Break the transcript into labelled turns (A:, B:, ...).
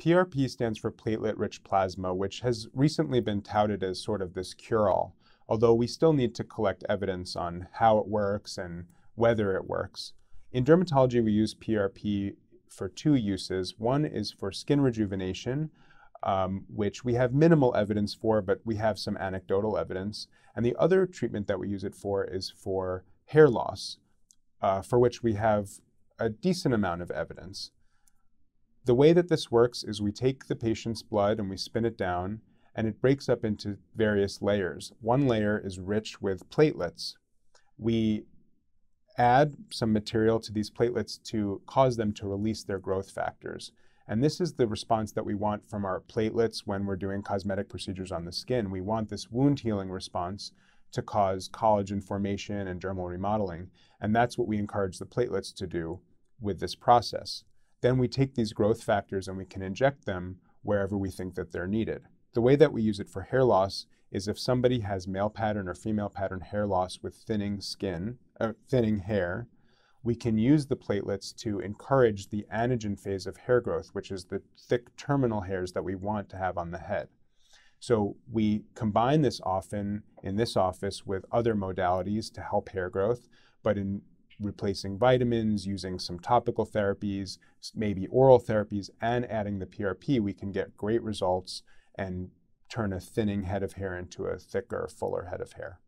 A: PRP stands for platelet rich plasma, which has recently been touted as sort of this cure all, although we still need to collect evidence on how it works and whether it works. In dermatology, we use PRP for two uses. One is for skin rejuvenation, um, which we have minimal evidence for, but we have some anecdotal evidence. And the other treatment that we use it for is for hair loss, uh, for which we have a decent amount of evidence. The way that this works is we take the patient's blood and we spin it down, and it breaks up into various layers. One layer is rich with platelets. We add some material to these platelets to cause them to release their growth factors. And this is the response that we want from our platelets when we're doing cosmetic procedures on the skin. We want this wound healing response to cause collagen formation and dermal remodeling. And that's what we encourage the platelets to do with this process. Then we take these growth factors and we can inject them wherever we think that they're needed. The way that we use it for hair loss is if somebody has male pattern or female pattern hair loss with thinning skin, uh, thinning hair, we can use the platelets to encourage the anagen phase of hair growth, which is the thick terminal hairs that we want to have on the head. So we combine this often in this office with other modalities to help hair growth, but in replacing vitamins, using some topical therapies, maybe oral therapies, and adding the PRP, we can get great results and turn a thinning head of hair into a thicker, fuller head of hair.